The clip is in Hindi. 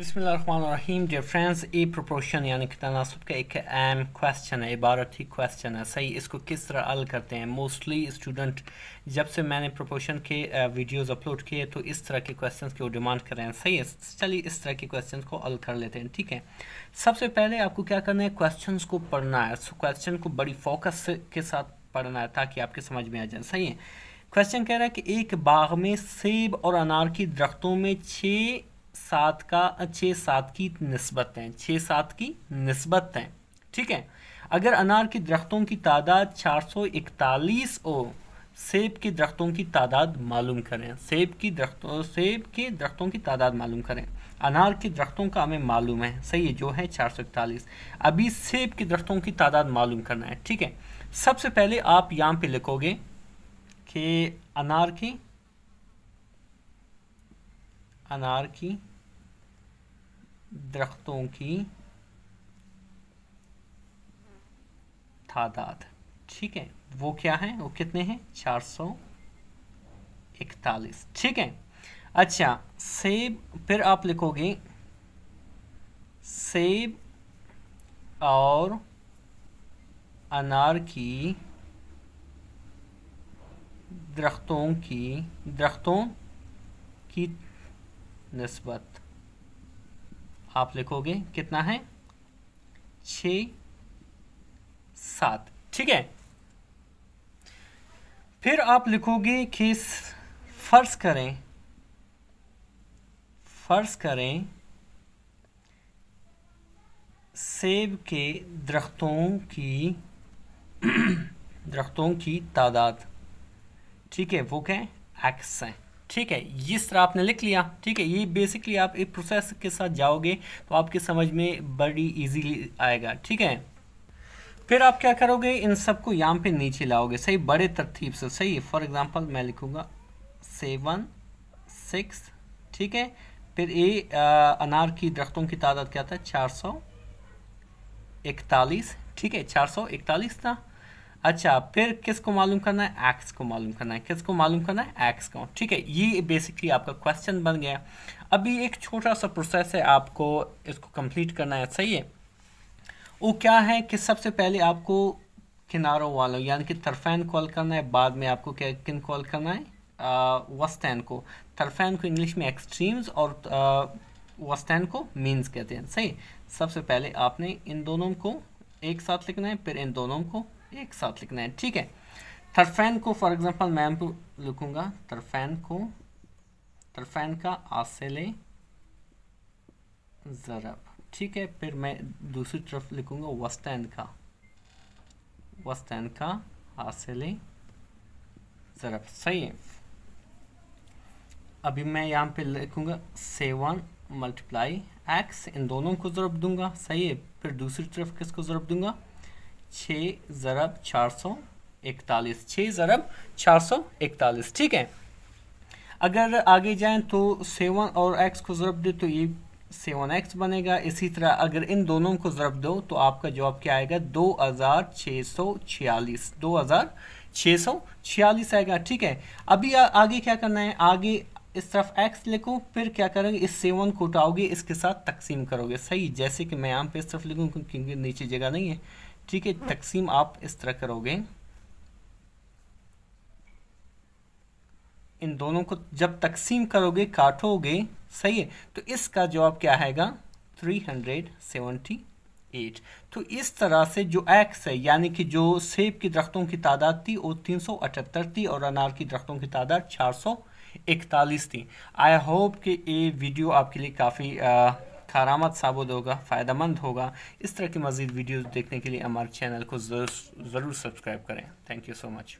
बिसमीम डियर फ्रेंड्स ए प्रोपोर्शन यानी कि तनासब का एक अहम क्वेश्चन है इबारत ही क्वेश्चन है सही इसको किस तरह हल करते हैं मोस्टली स्टूडेंट जब से मैंने प्रोपोर्शन के वीडियोस अपलोड किए तो इस तरह के क्वेश्चन की वो डिमांड कर रहे हैं सही है चलिए इस तरह के क्वेश्चन को हल कर लेते हैं ठीक है सबसे पहले आपको क्या करना है क्वेश्चन को पढ़ना है क्वेश्चन को बड़ी फोकस के साथ पढ़ना है ताकि आपके समझ में आ जाए सही है क्वेश्चन कह रहा है कि एक बाग में सेब और अनार की दरख्तों में छः सात का छः सात की नस्बत है छः सात की नस्बत है ठीक है अगर अनार के दरख्तों की तादाद चार सौ इकतालीस हो सेब के दरख्तों की तादाद मालूम करें सेब की दरख्तों सेब के दरख्तों की तादाद मालूम करें अनार के दरख्तों का हमें मालूम है सही है जो है चार सौ इकतालीस अभी सेब के दरख्तों की तादाद मालूम करना है ठीक है सबसे पहले आप यहाँ पे लिखोगे कि अनार के अनार की दरख्तों की तादाद ठीक है वो क्या है वो कितने हैं चार सौ इकतालीस ठीक है अच्छा सेब फिर आप लिखोगे सेब और अनार की दरख्तों की दरख्तों की नस्बत आप लिखोगे कितना है छ सात ठीक है फिर आप लिखोगे कि फर्ज करें फर्ज करें सेब के दरख्तों की दरख्तों की तादाद ठीक है वो क्या एक्स है ठीक है इस तरह आपने लिख लिया ठीक है ये बेसिकली आप एक प्रोसेस के साथ जाओगे तो आपके समझ में बड़ी इजीली आएगा ठीक है फिर आप क्या करोगे इन सबको यहाँ पे नीचे लाओगे सही बड़े तरतीब से सही फॉर एग्जांपल मैं लिखूँगा सेवन सिक्स ठीक है फिर ये अनार की दरख्तों की तादाद क्या था चार सौ इकतालीस ठीक है चार सौ इकतालीस था अच्छा फिर किसको मालूम करना है एक्स को मालूम करना है किसको मालूम करना है एक्स को ठीक है ये बेसिकली आपका क्वेश्चन बन गया अभी एक छोटा सा प्रोसेस है आपको इसको कंप्लीट करना है सही है वो क्या है कि सबसे पहले आपको किनारों वालों यानी कि तरफैन कॉल करना है बाद में आपको क्या किन कॉल करना है वस्तैन को तरफैन को इंग्लिश में एक्सट्रीम्स और वस्तैन को मीन्स कहते हैं सही सबसे पहले आपने इन दोनों को एक साथ लिखना है फिर इन दोनों को एक साथ लिखना है ठीक है तरफैन को फॉर एग्जांपल मैं लिखूंगा तरफैन को तरफैन का आसेले ज़रब ठीक है फिर मैं दूसरी तरफ लिखूंगा वस्तैन का वस्तैन का आसेले ज़रब सही है अभी मैं यहाँ पे लिखूंगा सेवन मल्टीप्लाई एक्स इन दोनों को ज़रब दूंगा सही है फिर दूसरी तरफ किसको ज़रब दूंगा छः ज़रब चार सौ इकतालीस छः ज़रब चार सौ इकतालीस ठीक है अगर आगे जाएं तो सेवन और एक्स को ज़रब दे तो ये सेवन एक्स बनेगा इसी तरह अगर इन दोनों को ज़रब दो तो आपका जवाब क्या आएगा दो हज़ार छः सौ छियालीस दो हज़ार छः सौ छियालीस आएगा ठीक है अभी आ, आगे क्या करना है आगे इस तरफ एक्स लिखो फिर क्या करेंगे इस सेवन को उठाओगे इसके साथ तकसीम करोगे सही जैसे कि मैं यहाँ पे इस तरफ लिखूँ क्योंकि नीचे जगह नहीं है ठीक है तकसीम आप इस तरह करोगे इन दोनों को जब तकसीम करोगे काटोगे सही है तो इसका जवाब क्या आएगा 378 तो इस तरह से जो एक्स है यानी कि जो सेब की दरख्तों की तादाद थी वो तीन थी और अनार की दरख्तों की तादाद चार इकतालीस थी आई होप कि ये वीडियो आपके लिए काफ़ी कारामद साबित होगा फ़ायदेमंद होगा इस तरह की मज़ीद वीडियोज़ देखने के लिए हमारे चैनल को ज़रूर सब्सक्राइब करें थैंक यू सो मच